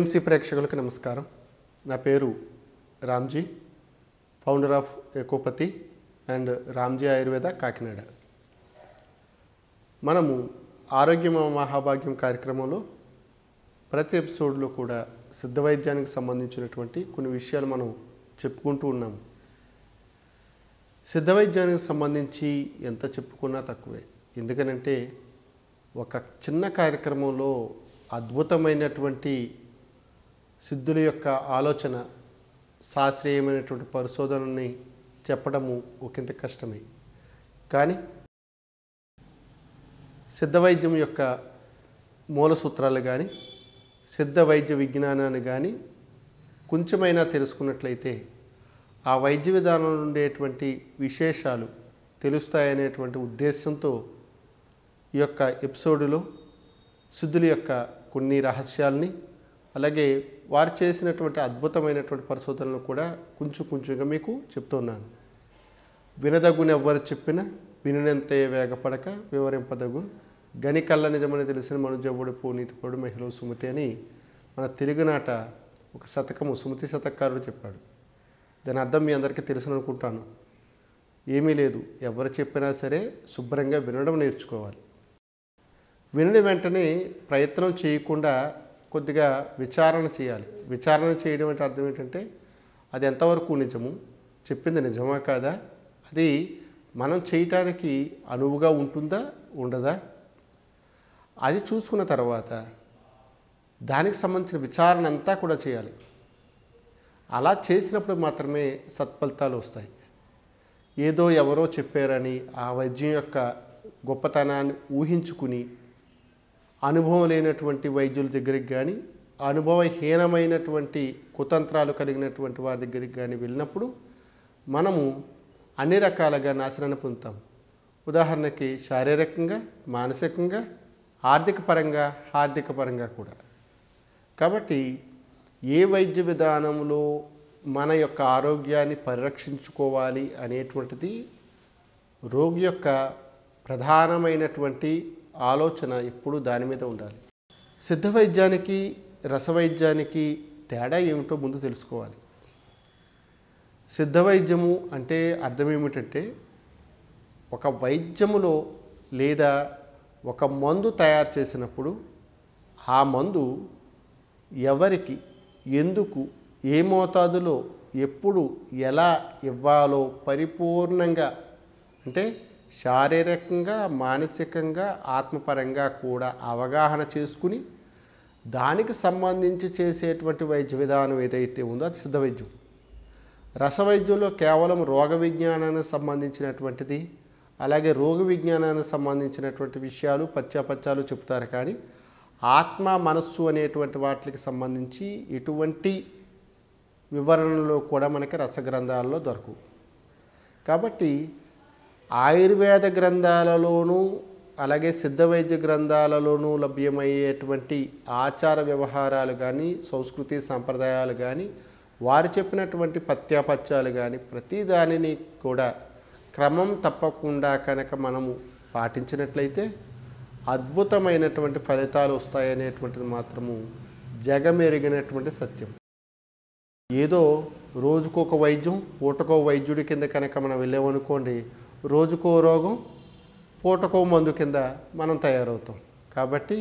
MMC ప్రేక్షకులకు నమస్కారం నా పేరు Ramji founder of Ecopathy and Ramji Ayurveda Kakinada మనము ఆరోగ్యం మహాభాగ్యం కార్యక్రమంలో ప్రతి ఎపిసోడ్లో కూడా సిద్ధ వైద్యానికి సంబంధించినటువంటి కొన్ని విషయాలు మనం చెప్పుకుంటూ ఉన్నాము సిద్ధ వైద్యానికి సంబంధించి ఎంత చెప్పుకున్నా తక్కువే ఎందుకనంటే ఒక చిన్న కార్యక్రమంలో అద్భుతమైనటువంటి సిద్ధుల యొక్క ఆలోచన శాస్త్రీయమైనటువంటి పరిశోధనని చెప్పడము ఒకంత కష్టమే కానీ సిద్ధ వైద్యం యొక్క మూల సూత్రాలు కానీ సిద్ధ వైద్య విజ్ఞానాన్ని కానీ కొంచెమైనా తెలుసుకున్నట్లయితే ఆ వైద్య విధానంలో ఉండేటువంటి విశేషాలు తెలుస్తాయనేటువంటి ఉద్దేశంతో ఈ యొక్క ఎపిసోడులో సిద్ధుల యొక్క కొన్ని రహస్యాల్ని అలాగే వారు చేసినటువంటి అద్భుతమైనటువంటి పరిశోధనలు కూడా కొంచెం కొంచెంగా మీకు చెప్తున్నాను వినదగుని ఎవ్వరు చెప్పినా వినునంతే వేగపడక వివరింపదగు గని కళ్ళ నిజమని తెలిసిన మనుజవుడు పూనీతిపడు మహిళ సుమతి అని మన తెలుగునాట ఒక శతకము సుమతి శతకారుడు చెప్పాడు దాని అర్థం మీ అందరికీ తెలుసు అనుకుంటాను ఏమీ లేదు ఎవరు చెప్పినా సరే శుభ్రంగా వినడం నేర్చుకోవాలి వినని వెంటనే ప్రయత్నం చేయకుండా కొద్దిగా విచారణ చేయాలి విచారణ చేయడం అంటే అర్థం ఏంటంటే అది ఎంతవరకు నిజము చెప్పింది నిజమా కాదా అది మనం చేయటానికి అనువుగా ఉంటుందా ఉండదా అది చూసుకున్న తర్వాత దానికి సంబంధించిన విచారణ అంతా కూడా చేయాలి అలా చేసినప్పుడు మాత్రమే సత్ఫలితాలు వస్తాయి ఏదో ఎవరో చెప్పారని ఆ వైద్యం యొక్క గొప్పతనాన్ని ఊహించుకుని అనుభవం లేనటువంటి వైద్యుల దగ్గరికి కానీ అనుభవహీనమైనటువంటి కుతంత్రాలు కలిగినటువంటి వారి దగ్గరికి కానీ వెళ్ళినప్పుడు మనము అన్ని రకాలుగా నాశనాన్ని పొందుతాం ఉదాహరణకి శారీరకంగా మానసికంగా ఆర్థిక పరంగా ఆర్థిక పరంగా కూడా కాబట్టి ఏ వైద్య విధానంలో మన యొక్క ఆరోగ్యాన్ని పరిరక్షించుకోవాలి అనేటువంటిది రోగి యొక్క ప్రధానమైనటువంటి ఆలోచన ఎప్పుడూ దాని మీద ఉండాలి సిద్ధ వైద్యానికి రసవైద్యానికి తేడా ఏమిటో ముందు తెలుసుకోవాలి సిద్ధ వైద్యము అంటే అర్థం ఏమిటంటే ఒక వైద్యములో లేదా ఒక మందు తయారు చేసినప్పుడు ఆ మందు ఎవరికి ఎందుకు ఏ మోతాదులో ఎప్పుడు ఎలా ఇవ్వాలో పరిపూర్ణంగా అంటే శారీరకంగా మానసికంగా ఆత్మపరంగా కూడా అవగాహన చేసుకుని దానికి సంబంధించి చేసేటువంటి వైద్య విధానం ఏదైతే ఉందో అది సిద్ధ వైద్యం రసవైద్యంలో కేవలం రోగ విజ్ఞానానికి సంబంధించినటువంటిది అలాగే రోగ విజ్ఞానానికి సంబంధించినటువంటి విషయాలు పత్యాపత్యాలు చెబుతారు కానీ ఆత్మ మనస్సు అనేటువంటి వాటికి సంబంధించి ఎటువంటి వివరణలో కూడా మనకి రసగ్రంథాల్లో దొరకవు కాబట్టి ఆయుర్వేద గ్రంథాలలోనూ అలాగే సిద్ధ వైద్య గ్రంథాలలోనూ లభ్యమయ్యేటువంటి ఆచార వ్యవహారాలు కానీ సంస్కృతి సాంప్రదాయాలు కానీ వారు చెప్పినటువంటి పత్యాపత్యాలు కానీ ప్రతి దానిని కూడా క్రమం తప్పకుండా కనుక మనము పాటించినట్లయితే అద్భుతమైనటువంటి ఫలితాలు వస్తాయనేటువంటిది మాత్రము జగమెరిగినటువంటి సత్యం ఏదో రోజుకొక వైద్యం ఊటకో వైద్యుడి కింద కనుక మనం వెళ్ళామనుకోండి రోజుకో రోగం పూటకో మందు కింద మనం తయారవుతాం కాబట్టి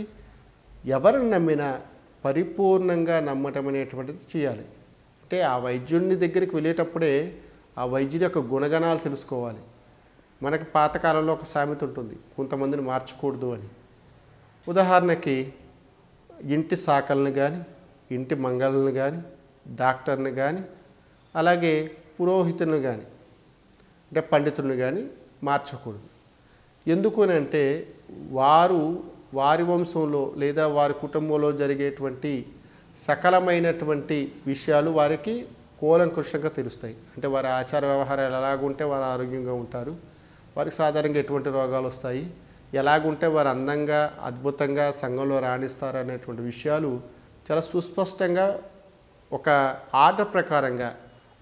ఎవరిని నమ్మినా పరిపూర్ణంగా నమ్మటం అనేటువంటిది చేయాలి అంటే ఆ వైద్యుడిని దగ్గరికి వెళ్ళేటప్పుడే ఆ వైద్యుడి యొక్క గుణగణాలు తెలుసుకోవాలి మనకి పాతకాలంలో ఒక సామెత ఉంటుంది కొంతమందిని మార్చకూడదు అని ఉదాహరణకి ఇంటి సాకలను కానీ ఇంటి మంగళని కానీ డాక్టర్ని కానీ అలాగే పురోహితులను కానీ అంటే పండితుడిని కానీ మార్చకూడదు ఎందుకు అంటే వారు వారి వంశంలో లేదా వారి కుటుంబంలో జరిగేటువంటి సకలమైనటువంటి విషయాలు వారికి కూలంకృషంగా తెలుస్తాయి అంటే వారి ఆచార వ్యవహారాలు ఎలాగుంటే వారు ఆరోగ్యంగా ఉంటారు వారికి సాధారణంగా ఎటువంటి రోగాలు వస్తాయి ఎలాగుంటే వారు అందంగా అద్భుతంగా సంఘంలో రాణిస్తారు అనేటువంటి విషయాలు చాలా సుస్పష్టంగా ఒక ఆర్డర్ ప్రకారంగా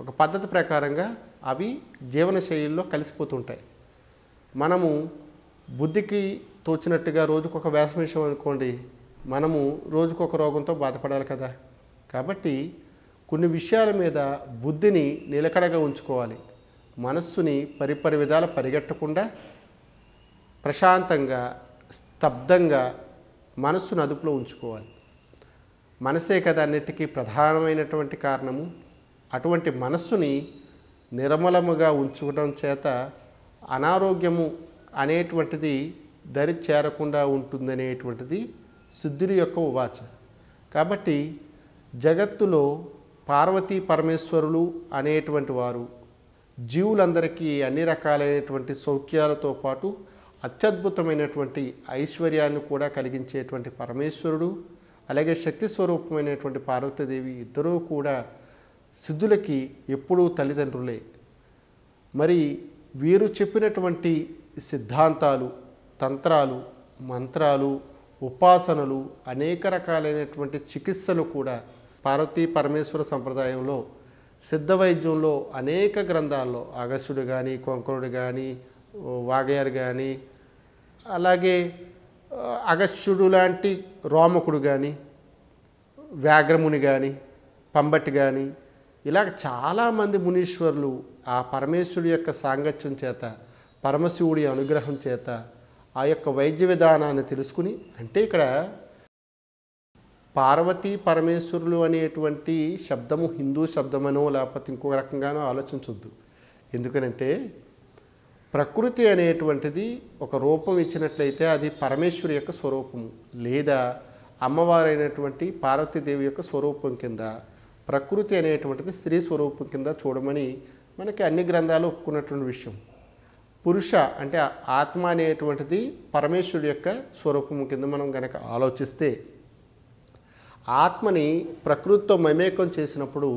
ఒక పద్ధతి ప్రకారంగా అవి జీవనశైలిలో కలిసిపోతుంటాయి మనము బుద్ధికి తోచినట్టుగా రోజుకొక వ్యాసమిషం అనుకోండి మనము రోజుకొక రోగంతో బాధపడాలి కదా కాబట్టి కొన్ని విషయాల మీద బుద్ధిని నిలకడగా ఉంచుకోవాలి మనస్సుని పరిపరి విధాల పరిగెట్టకుండా ప్రశాంతంగా స్తబ్దంగా మనస్సును అదుపులో ఉంచుకోవాలి మనసే కదా అన్నిటికీ ప్రధానమైనటువంటి కారణము అటువంటి మనస్సుని నిర్మలముగా ఉంచుకోవడం చేత అనారోగ్యము అనేటువంటిది దరి చేరకుండా ఉంటుందనేటువంటిది శుద్ధుడి యొక్క ఉవాచ కాబట్టి జగత్తులో పార్వతీ పరమేశ్వరులు అనేటువంటి వారు జీవులందరికీ అన్ని రకాలైనటువంటి సౌఖ్యాలతో పాటు అత్యద్భుతమైనటువంటి ఐశ్వర్యాన్ని కూడా కలిగించేటువంటి పరమేశ్వరుడు అలాగే శక్తి స్వరూపమైనటువంటి పార్వతీదేవి ఇద్దరూ కూడా సిద్ధులకి ఎప్పుడూ తల్లిదండ్రులే మరి వీరు చెప్పినటువంటి సిద్ధాంతాలు తంత్రాలు మంత్రాలు ఉపాసనలు అనేక రకాలైనటువంటి చికిత్సలు కూడా పార్వతీ పరమేశ్వర సంప్రదాయంలో సిద్ధ వైద్యంలో అనేక గ్రంథాల్లో అగస్యుడు కానీ కొంకరుడు కానీ వాగయారు కానీ అలాగే అగస్యుడు లాంటి రోమకుడు కానీ వ్యాఘ్రముని కానీ పంబటి కానీ ఇలాగ చాలామంది మునీశ్వరులు ఆ పరమేశ్వరుడు యొక్క సాంగత్యం చేత పరమశివుడి అనుగ్రహం చేత ఆ యొక్క వైద్య విధానాన్ని తెలుసుకుని అంటే ఇక్కడ పార్వతీ పరమేశ్వరులు అనేటువంటి శబ్దము హిందూ శబ్దమనో లేకపోతే ఇంకో రకంగానో ఆలోచించొద్దు ఎందుకనంటే ప్రకృతి అనేటువంటిది ఒక రూపం ఇచ్చినట్లయితే అది పరమేశ్వరు యొక్క స్వరూపము లేదా అమ్మవారైనటువంటి పార్వతీదేవి యొక్క స్వరూపం కింద ప్రకృతి అనేటువంటిది స్త్రీ స్వరూపం కింద చూడమని మనకి అన్ని గ్రంథాలు ఒప్పుకున్నటువంటి విషయం పురుష అంటే ఆత్మ అనేటువంటిది పరమేశ్వరుడు యొక్క స్వరూపం కింద మనం గనక ఆలోచిస్తే ఆత్మని ప్రకృతితో మమేకం చేసినప్పుడు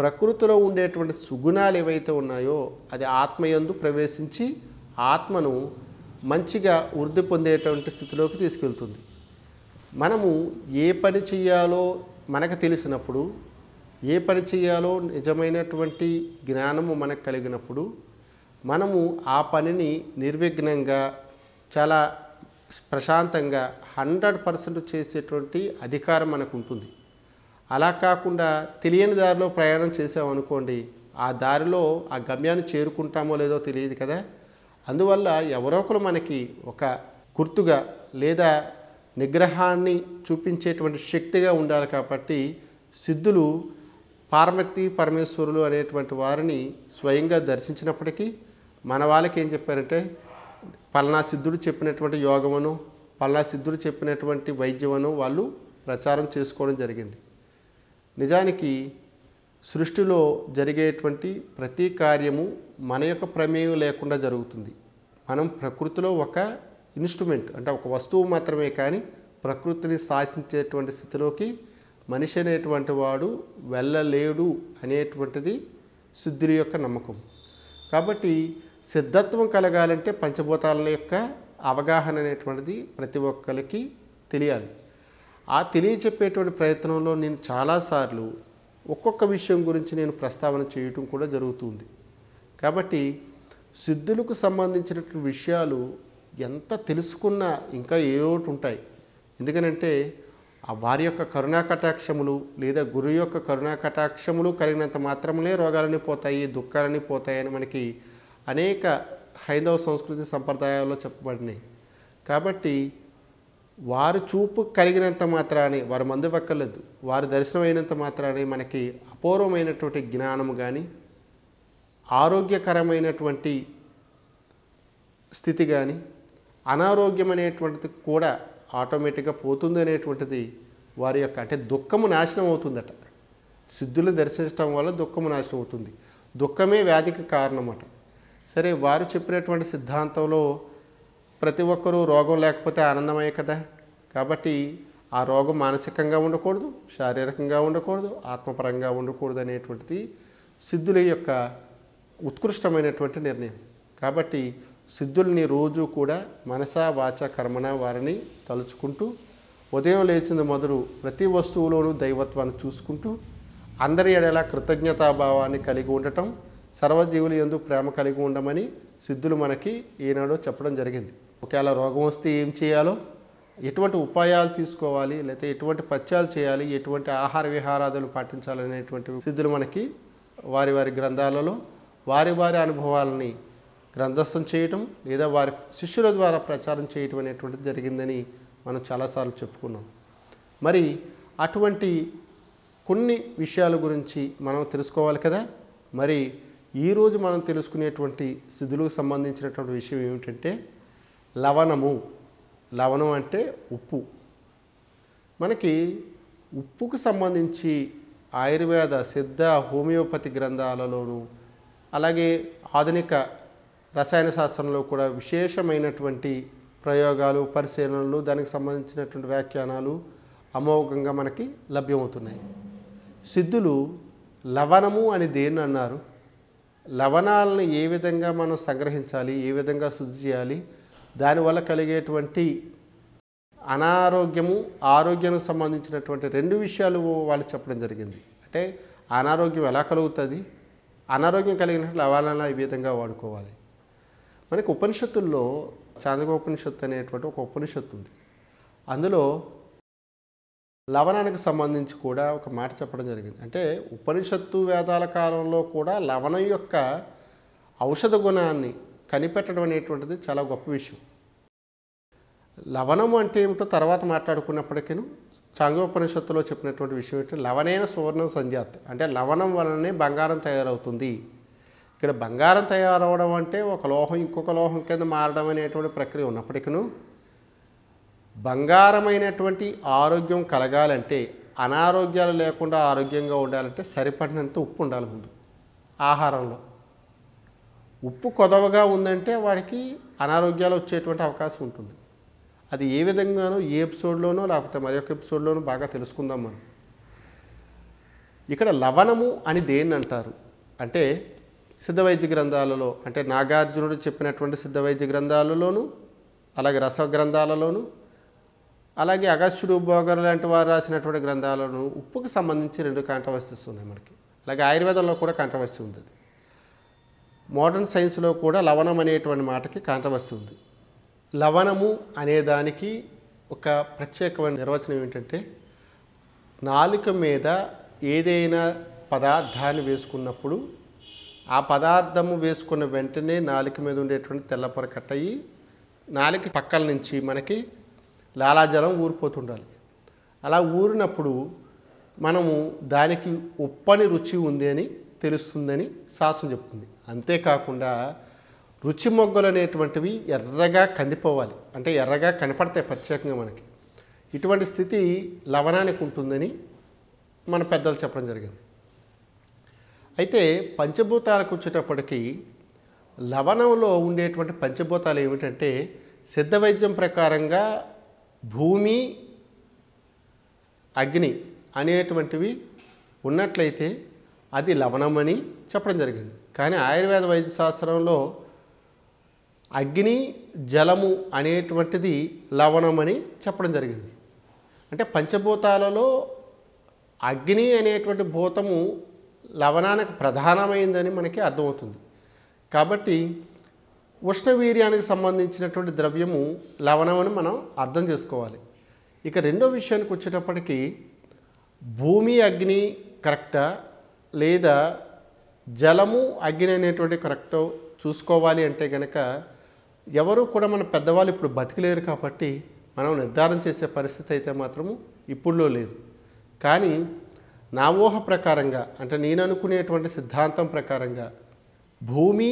ప్రకృతిలో ఉండేటువంటి సుగుణాలు ఏవైతే ఉన్నాయో అది ఆత్మయందు ప్రవేశించి ఆత్మను మంచిగా వృద్ధి పొందేటువంటి స్థితిలోకి తీసుకెళ్తుంది మనము ఏ పని చేయాలో మనకు తెలిసినప్పుడు ఏ పని చేయాలో నిజమైనటువంటి జ్ఞానము మనకు కలిగినప్పుడు మనము ఆ పనిని నిర్విఘ్నంగా చాలా ప్రశాంతంగా హండ్రెడ్ పర్సెంట్ చేసేటువంటి అధికారం మనకు ఉంటుంది అలా కాకుండా తెలియని దారిలో ప్రయాణం చేసామనుకోండి ఆ దారిలో ఆ గమ్యాన్ని చేరుకుంటామో లేదో తెలియదు కదా అందువల్ల ఎవరో ఒకరు మనకి ఒక గుర్తుగా లేదా నిగ్రహాన్ని చూపించేటువంటి శక్తిగా ఉండాలి కాబట్టి సిద్ధులు పార్వతి పరమేశ్వరులు అనేటువంటి వారిని స్వయంగా దర్శించినప్పటికీ మన వాళ్ళకి ఏం చెప్పారంటే పల్నా సిద్ధుడు చెప్పినటువంటి యోగమును పల్నా సిద్ధుడు చెప్పినటువంటి వైద్యమును వాళ్ళు ప్రచారం చేసుకోవడం జరిగింది నిజానికి సృష్టిలో జరిగేటువంటి ప్రతి కార్యము మన యొక్క ప్రమేయం లేకుండా జరుగుతుంది మనం ప్రకృతిలో ఒక ఇన్స్ట్రుమెంట్ అంటే ఒక వస్తువు మాత్రమే కానీ ప్రకృతిని శాసించేటువంటి స్థితిలోకి మనిషి అనేటువంటి వాడు వెళ్ళలేడు అనేటువంటిది శుద్ధుడి యొక్క నమ్మకం కాబట్టి సిద్ధత్వం కలగాలంటే పంచభూతాల యొక్క అవగాహన అనేటువంటిది ప్రతి ఒక్కరికి తెలియాలి ఆ తెలియచెప్పేటువంటి ప్రయత్నంలో నేను చాలాసార్లు ఒక్కొక్క విషయం గురించి నేను ప్రస్తావన చేయటం కూడా జరుగుతుంది కాబట్టి సిద్ధులకు సంబంధించినటువంటి విషయాలు ఎంత తెలుసుకున్నా ఇంకా ఒకటి ఉంటాయి ఎందుకనంటే ఆ వారి యొక్క కరుణాకటాక్షములు లేదా గురు యొక్క కరుణాకటాక్షములు కలిగినంత మాత్రమే రోగాలని పోతాయి దుఃఖాలని పోతాయని మనకి అనేక హైందవ సంస్కృతి సంప్రదాయాల్లో చెప్పబడినాయి కాబట్టి వారు చూపు కలిగినంత మాత్రాన్ని వారు మందు పక్కలేదు వారు దర్శనమైనంత మాత్రాన్ని మనకి అపూర్వమైనటువంటి జ్ఞానము కానీ ఆరోగ్యకరమైనటువంటి స్థితి కానీ అనారోగ్యం అనేటువంటిది కూడా ఆటోమేటిక్గా పోతుంది అనేటువంటిది వారి యొక్క అంటే దుఃఖము నాశనం అవుతుందట సిద్ధులు దర్శించడం వల్ల దుఃఖము నాశనం అవుతుంది దుఃఖమే వ్యాధికి కారణమట సరే వారు చెప్పినటువంటి సిద్ధాంతంలో ప్రతి ఒక్కరూ రోగం లేకపోతే ఆనందమయ్యే కదా కాబట్టి ఆ రోగం మానసికంగా ఉండకూడదు శారీరకంగా ఉండకూడదు ఆత్మపరంగా ఉండకూడదు అనేటువంటిది సిద్ధుల యొక్క ఉత్కృష్టమైనటువంటి నిర్ణయం కాబట్టి సిద్ధుల్ని రోజు కూడా మనసా వాచ కర్మణ వారిని తలుచుకుంటూ ఉదయం లేచిన మొదలు ప్రతి వస్తువులోనూ దైవత్వాన్ని చూసుకుంటూ అందరి ఎడల కృతజ్ఞతాభావాన్ని కలిగి ఉండటం సర్వజీవులు ఎందు ప్రేమ కలిగి ఉండమని సిద్ధులు మనకి ఈనాడు చెప్పడం జరిగింది ఒకవేళ రోగం వస్తే ఏం చేయాలో ఎటువంటి ఉపాయాలు తీసుకోవాలి లేకపోతే ఎటువంటి పత్యాలు చేయాలి ఎటువంటి ఆహార విహారాదులు పాటించాలనేటువంటి సిద్ధులు మనకి వారి వారి గ్రంథాలలో వారి వారి అనుభవాలని గ్రంథస్థం చేయటం లేదా వారి శిష్యుల ద్వారా ప్రచారం చేయటం అనేటువంటిది జరిగిందని మనం చాలాసార్లు చెప్పుకున్నాం మరి అటువంటి కొన్ని విషయాల గురించి మనం తెలుసుకోవాలి కదా మరి ఈరోజు మనం తెలుసుకునేటువంటి స్థితులకు సంబంధించినటువంటి విషయం ఏమిటంటే లవణము లవణం అంటే ఉప్పు మనకి ఉప్పుకు సంబంధించి ఆయుర్వేద సిద్ధ హోమియోపతి గ్రంథాలలోనూ అలాగే ఆధునిక రసాయన శాస్త్రంలో కూడా విశేషమైనటువంటి ప్రయోగాలు పరిశీలనలు దానికి సంబంధించినటువంటి వ్యాఖ్యానాలు అమోఘంగా మనకి లభ్యమవుతున్నాయి సిద్ధులు లవణము అని దేన్ని అన్నారు లవణాలను ఏ విధంగా మనం సంగ్రహించాలి ఏ విధంగా శుద్ధి చేయాలి దానివల్ల కలిగేటువంటి అనారోగ్యము ఆరోగ్యానికి సంబంధించినటువంటి రెండు విషయాలు వాళ్ళు చెప్పడం జరిగింది అంటే అనారోగ్యం ఎలా కలుగుతుంది అనారోగ్యం కలిగినట్లు లవణాలను ఈ విధంగా వాడుకోవాలి మనకు ఉపనిషత్తుల్లో చాందోపనిషత్తు అనేటువంటి ఒక ఉపనిషత్తు ఉంది అందులో లవణానికి సంబంధించి కూడా ఒక మాట చెప్పడం జరిగింది అంటే ఉపనిషత్తు వేదాల కాలంలో కూడా లవణం యొక్క ఔషధ గుణాన్ని కనిపెట్టడం అనేటువంటిది చాలా గొప్ప విషయం లవణం అంటే ఏమిటో తర్వాత మాట్లాడుకున్నప్పటికీ చాంగోపనిషత్తులో చెప్పినటువంటి విషయం ఏంటంటే లవణైన సువర్ణం సంజాత్ అంటే లవణం వలనే బంగారం తయారవుతుంది ఇక్కడ బంగారం తయారవడం అంటే ఒక లోహం ఇంకొక లోహం కింద మారడం అనేటువంటి ప్రక్రియ ఉన్నప్పటికీ బంగారమైనటువంటి ఆరోగ్యం కలగాలంటే అనారోగ్యాలు లేకుండా ఆరోగ్యంగా ఉండాలంటే సరిపడినంత ఉప్పు ఉండాలి ముందు ఆహారంలో ఉప్పు కొదవగా ఉందంటే వాడికి అనారోగ్యాలు వచ్చేటువంటి అవకాశం ఉంటుంది అది ఏ విధంగానో ఏ ఎపిసోడ్లోనో లేకపోతే మరి ఒక ఎపిసోడ్లోనూ బాగా తెలుసుకుందాం మనం ఇక్కడ లవణము అని దేన్ని అంటారు అంటే సిద్ధవైద్య గ్రంథాలలో అంటే నాగార్జునుడు చెప్పినటువంటి సిద్ధవైద్య గ్రంథాలలోను అలాగే రసగ్రంథాలలోను అలాగే అగస్త్యుడు భోగర్ లాంటి వారు రాసినటువంటి గ్రంథాలను ఉప్పుకు సంబంధించి రెండు కాంట్రవర్సీస్ ఉన్నాయి మనకి అలాగే ఆయుర్వేదంలో కూడా కాంట్రవర్సీ ఉంది మోడర్న్ సైన్స్లో కూడా లవణం అనేటువంటి మాటకి కాంట్రవర్సీ ఉంది లవణము అనేదానికి ఒక ప్రత్యేకమైన నిర్వచనం ఏంటంటే నాలుక మీద ఏదైనా పదార్థాన్ని వేసుకున్నప్పుడు ఆ పదార్థము వేసుకున్న వెంటనే నాలుక మీద ఉండేటువంటి తెల్లపొర కట్ అయ్యి నాలుక పక్కల నుంచి మనకి లాలాజలం ఊరిపోతుండాలి అలా ఊరినప్పుడు మనము దానికి ఉప్పని రుచి ఉంది అని తెలుస్తుందని శాసనం చెప్తుంది అంతేకాకుండా రుచి మొగ్గలు అనేటువంటివి ఎర్రగా కందిపోవాలి అంటే ఎర్రగా కనపడతాయి ప్రత్యేకంగా మనకి ఇటువంటి స్థితి లవణానికి ఉంటుందని మన పెద్దలు చెప్పడం జరిగింది అయితే పంచభూతాలకు వచ్చేటప్పటికీ లవణంలో ఉండేటువంటి పంచభూతాలు ఏమిటంటే సిద్ధ వైద్యం ప్రకారంగా భూమి అగ్ని అనేటువంటివి ఉన్నట్లయితే అది లవణం అని చెప్పడం జరిగింది కానీ ఆయుర్వేద వైద్య శాస్త్రంలో అగ్ని జలము అనేటువంటిది లవణం అని చెప్పడం జరిగింది అంటే పంచభూతాలలో అగ్ని అనేటువంటి భూతము లవణానికి ప్రధానమైందని మనకి అర్థమవుతుంది కాబట్టి ఉష్ణవీర్యానికి సంబంధించినటువంటి ద్రవ్యము లవణం అని మనం అర్థం చేసుకోవాలి ఇక రెండో విషయానికి వచ్చేటప్పటికీ భూమి అగ్ని కరెక్టా లేదా జలము అగ్ని అనేటువంటి కరెక్ట్ చూసుకోవాలి అంటే కనుక ఎవరు కూడా మన పెద్దవాళ్ళు ఇప్పుడు బతికలేరు కాబట్టి మనం నిర్ధారణ చేసే పరిస్థితి అయితే మాత్రము ఇప్పుడులో లేదు కానీ నా ఊహ ప్రకారంగా అంటే నేను అనుకునేటువంటి సిద్ధాంతం ప్రకారంగా భూమి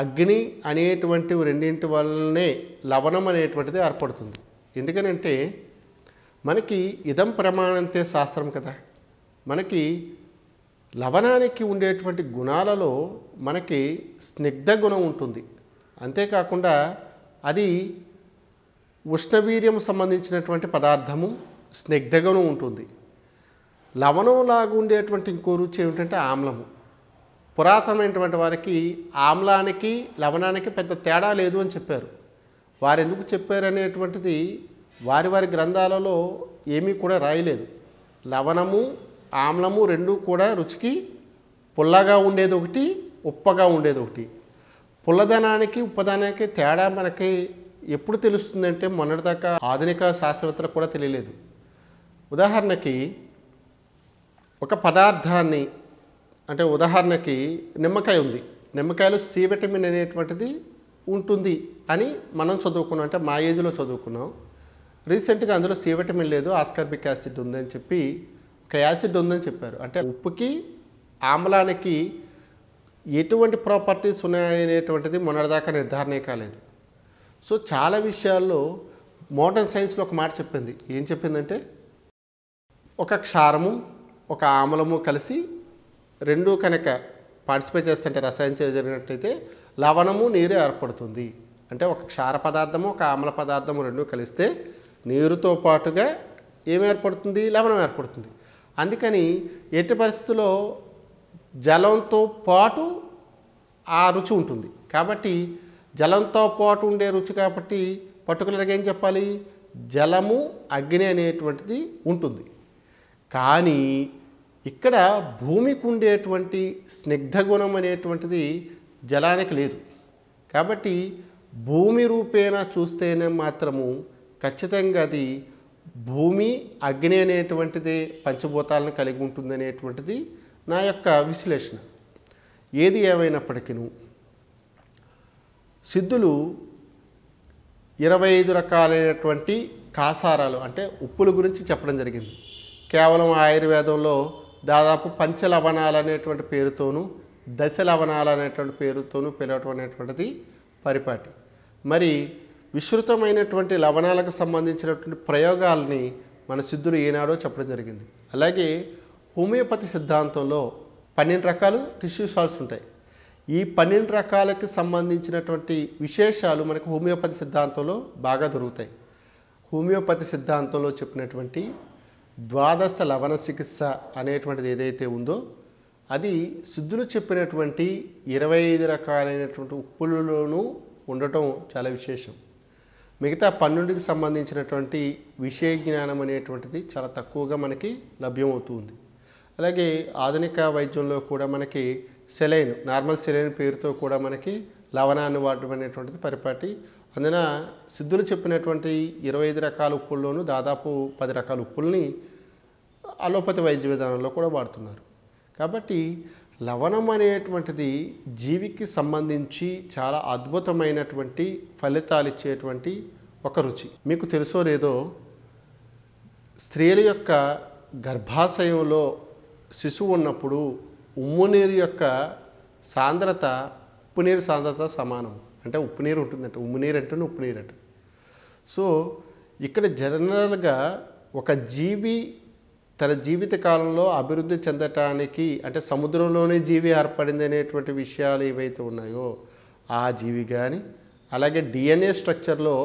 అగ్ని అనేటువంటి రెండింటి వల్లనే లవణం అనేటువంటిది ఏర్పడుతుంది ఎందుకనంటే మనకి ఇదం ప్రమాణంతే శాస్త్రం కదా మనకి లవణానికి ఉండేటువంటి గుణాలలో మనకి స్నిగ్ధ గుణం ఉంటుంది అంతేకాకుండా అది ఉష్ణవీర్యం సంబంధించినటువంటి పదార్థము స్నిగ్ధ గుణం ఉంటుంది లవణంలాగా ఉండేటువంటి ఇంకో రుచి ఏమిటంటే ఆమ్లము పురాతనమైనటువంటి వారికి ఆమ్లానికి లవణానికి పెద్ద తేడా లేదు అని చెప్పారు వారు ఎందుకు చెప్పారు అనేటువంటిది వారి వారి గ్రంథాలలో ఏమీ కూడా రాయలేదు లవణము ఆమ్లము రెండు కూడా రుచికి పుల్లగా ఉండేది ఒకటి ఉప్పగా ఉండేది ఒకటి పుల్లదనానికి ఉప్పదనానికి తేడా మనకి ఎప్పుడు తెలుస్తుందంటే మొన్నటిదాకా ఆధునిక శాస్త్రవేత్తలకు కూడా తెలియలేదు ఉదాహరణకి ఒక పదార్థాన్ని అంటే ఉదాహరణకి నిమ్మకాయ ఉంది నిమ్మకాయలో సి విటమిన్ అనేటువంటిది ఉంటుంది అని మనం చదువుకున్నాం అంటే మా ఏజ్లో చదువుకున్నాం రీసెంట్గా అందులో సి విటమిన్ లేదు ఆస్కార్బిక్ యాసిడ్ ఉందని చెప్పి ఒక యాసిడ్ ఉందని చెప్పారు అంటే ఉప్పుకి ఆమ్లానికి ఎటువంటి ప్రాపర్టీస్ ఉన్నాయనేటువంటిది మొన్నటిదాకా నిర్ధారణ కాలేదు సో చాలా విషయాల్లో మోడర్న్ సైన్స్లో ఒక మాట చెప్పింది ఏం చెప్పిందంటే ఒక క్షారము ఒక ఆమ్లము కలిసి రెండు కనుక పార్టిసిపేట్ చేస్తుంటే రసాయన చర్య జరిగినట్టయితే లవణము నీరు ఏర్పడుతుంది అంటే ఒక క్షార పదార్థము ఒక ఆమ్ల పదార్థము రెండు కలిస్తే నీరుతో పాటుగా ఏం ఏర్పడుతుంది లవణం ఏర్పడుతుంది అందుకని ఎట్టి పరిస్థితుల్లో జలంతో పాటు ఆ రుచి ఉంటుంది కాబట్టి జలంతో పాటు ఉండే రుచి కాబట్టి పర్టికులర్గా ఏం చెప్పాలి జలము అగ్ని అనేటువంటిది ఉంటుంది కానీ ఇక్కడ భూమికి ఉండేటువంటి స్నిగ్ధ గుణం అనేటువంటిది జలానికి లేదు కాబట్టి భూమి రూపేణ చూస్తేనే మాత్రము ఖచ్చితంగా అది భూమి అగ్ని అనేటువంటిది పంచభూతాలను కలిగి ఉంటుంది అనేటువంటిది నా యొక్క విశ్లేషణ ఏది ఏమైనప్పటికీ సిద్ధులు ఇరవై ఐదు రకాలైనటువంటి కాసారాలు అంటే ఉప్పుల గురించి చెప్పడం జరిగింది కేవలం ఆయుర్వేదంలో దాదాపు పంచ లవణాలు అనేటువంటి పేరుతోనూ దశ లవణాలు అనేటువంటి పేరుతోనూ పిలవటం అనేటువంటిది పరిపాటి మరి విస్తృతమైనటువంటి లవణాలకు సంబంధించినటువంటి ప్రయోగాల్ని మన సిద్ధులు ఏనాడో చెప్పడం జరిగింది అలాగే హోమియోపతి సిద్ధాంతంలో పన్నెండు రకాలు టిష్యూ సాల్స్ ఉంటాయి ఈ పన్నెండు రకాలకి సంబంధించినటువంటి విశేషాలు మనకు హోమియోపతి సిద్ధాంతంలో బాగా దొరుకుతాయి హోమియోపతి సిద్ధాంతంలో చెప్పినటువంటి ద్వాదశ లవణ చికిత్స అనేటువంటిది ఏదైతే ఉందో అది సిద్ధులు చెప్పినటువంటి ఇరవై ఐదు రకాలైనటువంటి ఉప్పులలోనూ ఉండటం చాలా విశేషం మిగతా పన్నెండుకి సంబంధించినటువంటి విషయ జ్ఞానం అనేటువంటిది చాలా తక్కువగా మనకి లభ్యమవుతుంది అలాగే ఆధునిక వైద్యంలో కూడా మనకి సెలైన్ నార్మల్ సెలైన్ పేరుతో కూడా మనకి లవణాన్ని వాడటం అనేటువంటిది పరిపాటి అందున సిద్ధులు చెప్పినటువంటి ఇరవై ఐదు రకాల ఉప్పుల్లోనూ దాదాపు పది రకాల ఉప్పుల్ని అలోపతి వైద్య విధానంలో కూడా వాడుతున్నారు కాబట్టి లవణం అనేటువంటిది జీవికి సంబంధించి చాలా అద్భుతమైనటువంటి ఫలితాలు ఇచ్చేటువంటి ఒక రుచి మీకు తెలుసో లేదో స్త్రీల యొక్క గర్భాశయంలో శిశువు ఉన్నప్పుడు ఉమ్ము నీరు యొక్క సాంద్రత ఉప్పు నీరు సాంద్రత సమానం అంటే ఉప్పు నీరు ఉంటుందంట ఉమ్ము నీరు అంటే ఉప్పు నీరు అంట సో ఇక్కడ జనరల్గా ఒక జీవి తన జీవిత కాలంలో అభివృద్ధి చెందటానికి అంటే సముద్రంలోనే జీవి ఏర్పడింది అనేటువంటి విషయాలు ఏవైతే ఉన్నాయో ఆ జీవి కానీ అలాగే డిఎన్ఏ స్ట్రక్చర్లో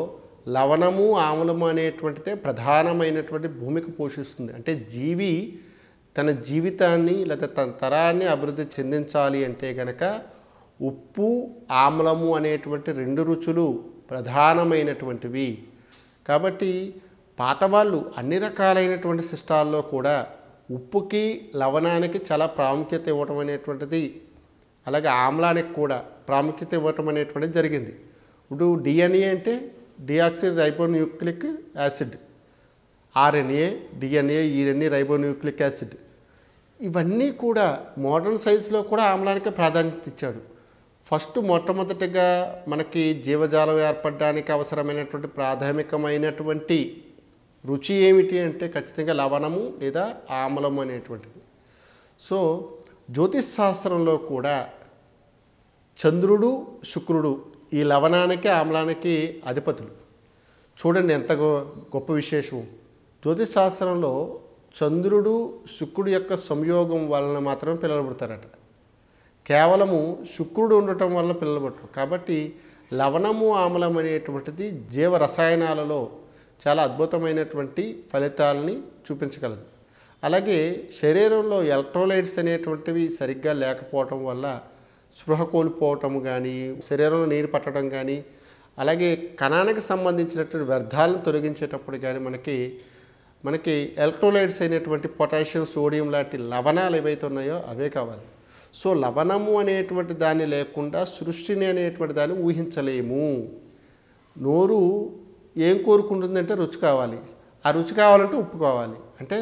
లవణము ఆమ్లము అనేటువంటిదే ప్రధానమైనటువంటి భూమిక పోషిస్తుంది అంటే జీవి తన జీవితాన్ని లేదా తన తరాన్ని అభివృద్ధి చెందించాలి అంటే కనుక ఉప్పు ఆమ్లము అనేటువంటి రెండు రుచులు ప్రధానమైనటువంటివి కాబట్టి పాత వాళ్ళు అన్ని రకాలైనటువంటి సిస్టాల్లో కూడా ఉప్పుకి లవణానికి చాలా ప్రాముఖ్యత ఇవ్వటం అనేటువంటిది అలాగే ఆమ్లానికి కూడా ప్రాముఖ్యత ఇవ్వటం అనేటువంటిది జరిగింది ఇప్పుడు డిఎన్ఏ అంటే deoxyribonucleic acid RNA DNA ఈఎన్ఏ రైబోన్యూక్లిక్ యాసిడ్ ఇవన్నీ కూడా మోడర్న్ సైన్స్లో కూడా ఆమ్లానికి ప్రాధాన్యత ఇచ్చాడు ఫస్ట్ మొట్టమొదటిగా మనకి జీవజాలం ఏర్పడడానికి అవసరమైనటువంటి ప్రాథమికమైనటువంటి రుచి ఏమిటి అంటే ఖచ్చితంగా లవణము లేదా ఆమ్లము అనేటువంటిది సో జ్యోతిష్ శాస్త్రంలో కూడా చంద్రుడు శుక్రుడు ఈ లవణానికి ఆమ్లానికి అధిపతులు చూడండి ఎంత గొప్ప విశేషం జ్యోతిష్ శాస్త్రంలో చంద్రుడు శుక్రుడు యొక్క సంయోగం వలన మాత్రమే పిల్లలు పుడతారట కేవలము శుక్రుడు ఉండటం వల్ల పిల్లలు పుట్టరు కాబట్టి లవణము ఆమ్లం అనేటువంటిది జీవ రసాయనాలలో చాలా అద్భుతమైనటువంటి ఫలితాలని చూపించగలదు అలాగే శరీరంలో ఎలక్ట్రోలైట్స్ అనేటువంటివి సరిగ్గా లేకపోవటం వల్ల స్పృహ కోల్పోవటం కానీ శరీరంలో నీరు పట్టడం కానీ అలాగే కణానికి సంబంధించినటువంటి వ్యర్థాలను తొలగించేటప్పుడు కానీ మనకి మనకి ఎలక్ట్రోలైట్స్ అయినటువంటి పొటాషియం సోడియం లాంటి లవణాలు ఏవైతే ఉన్నాయో అవే కావాలి సో లవణము అనేటువంటి దాన్ని లేకుండా సృష్టిని అనేటువంటి దాన్ని ఊహించలేము నోరు ఏం కోరుకుంటుందంటే రుచి కావాలి ఆ రుచి కావాలంటే ఉప్పు కావాలి అంటే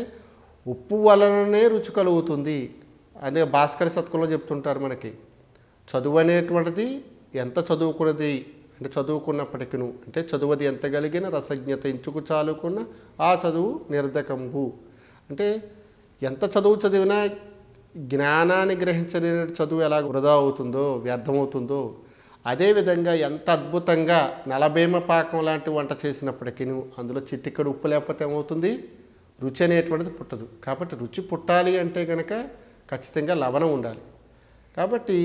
ఉప్పు వలననే రుచి కలుగుతుంది అదే భాస్కర సత్కంలో చెప్తుంటారు మనకి చదువు అనేటువంటిది ఎంత చదువుకున్నది అంటే చదువుకున్నప్పటికీను అంటే చదువుది ఎంత కలిగిన రసజ్ఞత ఇంచుకు చాలుకున్న ఆ చదువు నిర్ధకంబు అంటే ఎంత చదువు చదివినా జ్ఞానాన్ని గ్రహించని చదువు ఎలా వృధా అవుతుందో వ్యర్థమవుతుందో అదేవిధంగా ఎంత అద్భుతంగా నలభీమ పాకం లాంటి వంట చేసినప్పటికీ అందులో చిట్టిక్కడ ఉప్పు లేకపోతే ఏమవుతుంది రుచి అనేటువంటిది పుట్టదు కాబట్టి రుచి పుట్టాలి అంటే కనుక ఖచ్చితంగా లవణం ఉండాలి కాబట్టి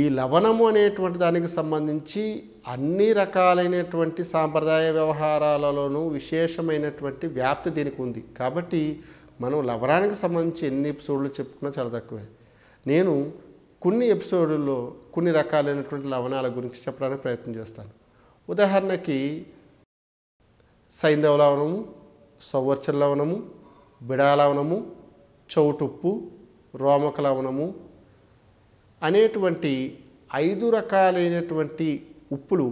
ఈ లవణము అనేటువంటి దానికి సంబంధించి అన్ని రకాలైనటువంటి సాంప్రదాయ వ్యవహారాలలోనూ విశేషమైనటువంటి వ్యాప్తి దీనికి ఉంది కాబట్టి మనం లవరానికి సంబంధించి ఎన్ని ఎపిసోడ్లు చెప్పుకున్నా చాలా తక్కువే నేను కొన్ని ఎపిసోడ్లో కొన్ని రకాలైనటువంటి లవణాల గురించి చెప్పడానికి ప్రయత్నం చేస్తాను ఉదాహరణకి సైంధవ లవణము సౌవర్చ లవణము బిడాలవణము చౌటుప్పు రోమక లవణము అనేటువంటి ఐదు రకాలైనటువంటి ఉప్పులు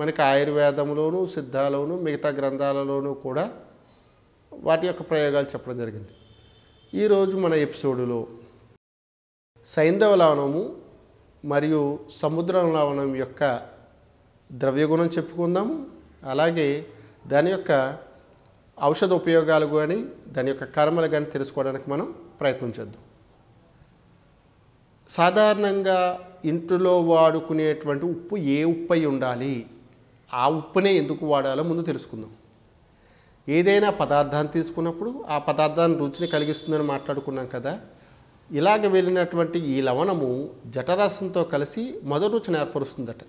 మనకి ఆయుర్వేదంలోను సిద్ధాలోను మిగతా గ్రంథాలలోనూ కూడా వాటి యొక్క ప్రయోగాలు చెప్పడం జరిగింది ఈరోజు మన ఎపిసోడులో సైంధవ లవణము మరియు సముద్ర లవణం యొక్క ద్రవ్యగుణం చెప్పుకుందాము అలాగే దాని యొక్క ఔషధ ఉపయోగాలు కానీ దాని యొక్క కర్మలు కానీ తెలుసుకోవడానికి మనం ప్రయత్నం చేద్దాం సాధారణంగా ఇంట్లో వాడుకునేటువంటి ఉప్పు ఏ ఉప్పు అయి ఉండాలి ఆ ఉప్పునే ఎందుకు వాడాలో ముందు తెలుసుకుందాం ఏదైనా పదార్థాన్ని తీసుకున్నప్పుడు ఆ పదార్థాన్ని రుచిని కలిగిస్తుందని మాట్లాడుకున్నాం కదా ఇలాగ వెళ్ళినటువంటి ఈ లవణము జఠరసంతో కలిసి మధురుచిని ఏర్పరుస్తుందట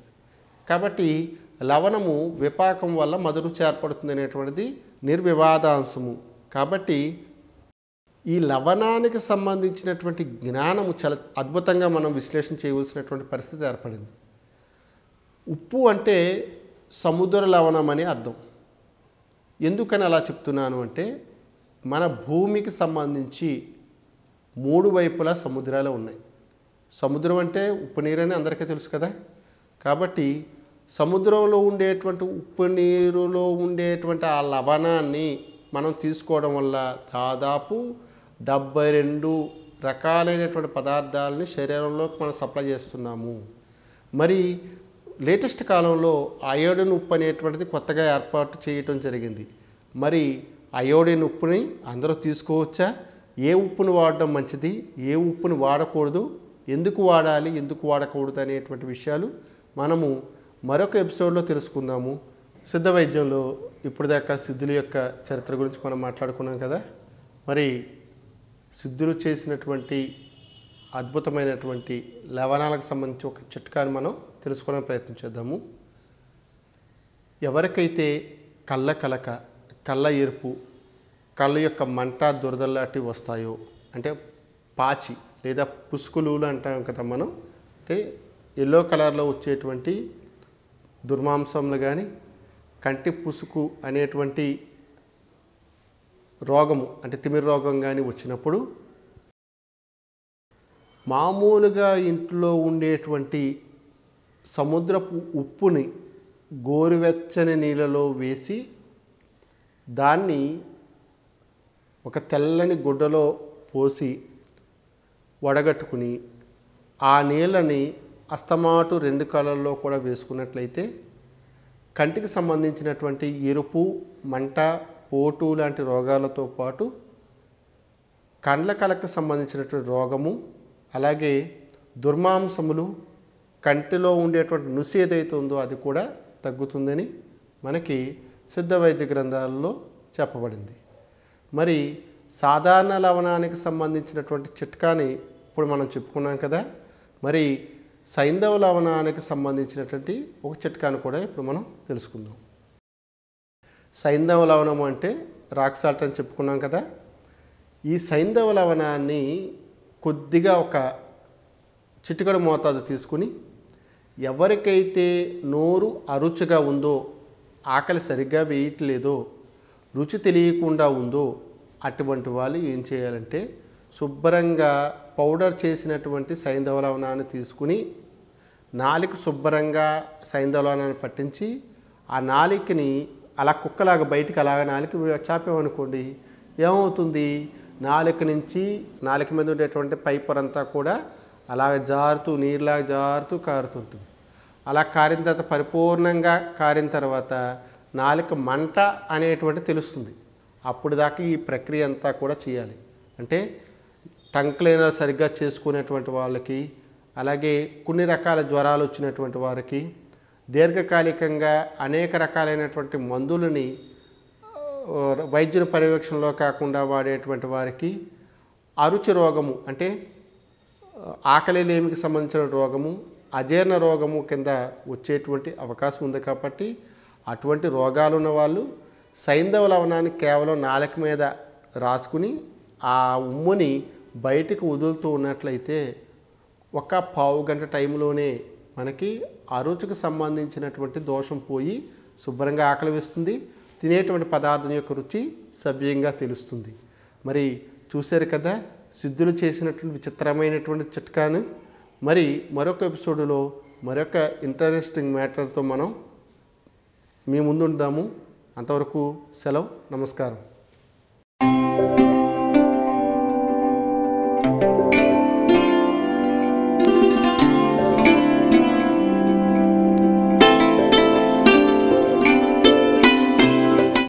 కాబట్టి లవణము విపాకం వల్ల మధురుచి ఏర్పడుతుంది అనేటువంటిది నిర్వివాదాంశము కాబట్టి ఈ లవణానికి సంబంధించినటువంటి జ్ఞానము చాలా అద్భుతంగా మనం విశ్లేషణ చేయవలసినటువంటి పరిస్థితి ఏర్పడింది ఉప్పు అంటే సముద్ర లవణం అని అర్థం ఎందుకని అలా చెప్తున్నాను అంటే మన భూమికి సంబంధించి మూడు వైపులా సముద్రాలు ఉన్నాయి సముద్రం అంటే ఉప్పు నీరని అందరికీ తెలుసు కదా కాబట్టి సముద్రంలో ఉండేటువంటి ఉప్పు నీరులో ఉండేటువంటి ఆ లవణాన్ని మనం తీసుకోవడం వల్ల దాదాపు డెబ్బై రెండు రకాలైనటువంటి పదార్థాలని శరీరంలోకి మనం సప్లై చేస్తున్నాము మరి లేటెస్ట్ కాలంలో అయోడిన్ ఉప్పు అనేటువంటిది కొత్తగా ఏర్పాటు చేయటం జరిగింది మరి అయోడిన్ ఉప్పుని అందరూ తీసుకోవచ్చా ఏ ఉప్పును వాడడం మంచిది ఏ ఉప్పును వాడకూడదు ఎందుకు వాడాలి ఎందుకు వాడకూడదు అనేటువంటి విషయాలు మనము మరొక ఎపిసోడ్లో తెలుసుకుందాము సిద్ధ వైద్యంలో ఇప్పటిదాకా సిద్ధుల యొక్క చరిత్ర గురించి మనం మాట్లాడుకున్నాం కదా మరి సిద్ధులు చేసినటువంటి అద్భుతమైనటువంటి లవణాలకు సంబంధించి ఒక చిట్కాని మనం తెలుసుకోవడానికి ప్రయత్నం చేద్దాము ఎవరికైతే కళ్ళ కలక కళ్ళ ఎరుపు కళ్ళ యొక్క మంట దురదలాంటివి వస్తాయో అంటే పాచి లేదా పుసుకులు అంటాం కదా మనం అంటే ఎల్లో కలర్లో వచ్చేటువంటి దుర్మాంసములు కానీ కంటి పుసుకు అనేటువంటి రోగము అంటే తిమిర రోగం కానీ వచ్చినప్పుడు మామూలుగా ఇంట్లో ఉండేటువంటి సముద్రపు ఉప్పుని గోరువెచ్చని నీళ్ళలో వేసి దాన్ని ఒక తెల్లని గుడ్డలో పోసి వడగట్టుకుని ఆ నీళ్ళని అస్తమాటు రెండు కాలల్లో కూడా వేసుకున్నట్లయితే కంటికి సంబంధించినటువంటి ఎరుపు మంట పోటు లాంటి రోగాలతో పాటు కండ్ల కళకు సంబంధించినటువంటి రోగము అలాగే దుర్మాంసములు కంటిలో ఉండేటువంటి నుసి ఏదైతే ఉందో అది కూడా తగ్గుతుందని మనకి సిద్ధ వైద్య గ్రంథాలలో చెప్పబడింది మరి సాధారణ లవణానికి సంబంధించినటువంటి చిట్కాని ఇప్పుడు మనం చెప్పుకున్నాం కదా మరి సైంధవ లవణానికి సంబంధించినటువంటి ఒక చిట్కాను కూడా ఇప్పుడు మనం తెలుసుకుందాం సైంధవ లవణం అంటే రాక్సాల్ట్ అని చెప్పుకున్నాం కదా ఈ సైంధవ లవణాన్ని కొద్దిగా ఒక చిట్కడు మోతాదు తీసుకుని ఎవరికైతే నోరు అరుచుగా ఉందో ఆకలి సరిగ్గా వేయట్లేదో రుచి తెలియకుండా ఉందో అటువంటి వాళ్ళు ఏం చేయాలంటే శుభ్రంగా పౌడర్ చేసినటువంటి సైంధవలవనాన్ని తీసుకుని నాలిక శుభ్రంగా సైంధవలవనాన్ని పట్టించి ఆ నాలికని అలా కుక్కలాగా బయటికి అలాగ నాలిక చాపామనుకోండి ఏమవుతుంది నాలుక నుంచి నాలుక మీద ఉండేటువంటి పైపర్ అంతా కూడా అలాగ జారుతూ నీరులాగా జారుతూ కారుతుంటుంది అలా కారిన తర్వాత పరిపూర్ణంగా కారిన తర్వాత నాలుక మంట అనేటువంటి తెలుస్తుంది అప్పుడు దాకా ఈ ప్రక్రియ అంతా కూడా చేయాలి అంటే టంక్లైన సరిగ్గా చేసుకునేటువంటి వాళ్ళకి అలాగే కొన్ని రకాల జ్వరాలు వచ్చినటువంటి వారికి దీర్ఘకాలికంగా అనేక రకాలైనటువంటి మందులని వైద్యుల పర్యవేక్షణలో కాకుండా వాడేటువంటి వారికి అరుచి రోగము అంటే ఆకలి లేమికి సంబంధించిన రోగము అజీర్ణ రోగము కింద వచ్చేటువంటి అవకాశం ఉంది కాబట్టి అటువంటి రోగాలు ఉన్న వాళ్ళు సైంధవ లవణాన్ని కేవలం నాలుక మీద రాసుకుని ఆ ఉమ్ముని బయటకు వదులుతూ ఉన్నట్లయితే ఒక పావు గంట టైంలోనే మనకి అరుచుకు సంబంధించినటువంటి దోషం పోయి శుభ్రంగా ఆకలి వేస్తుంది తినేటువంటి పదార్థం యొక్క రుచి సవ్యంగా తెలుస్తుంది మరి చూశారు కదా సిద్ధులు చేసినటువంటి విచిత్రమైనటువంటి చిట్కాను మరి మరొక ఎపిసోడ్లో మరొక ఇంట్రెస్టింగ్ మ్యాటర్తో మనం మీ ముందు ఉంటాము అంతవరకు సెలవు నమస్కారం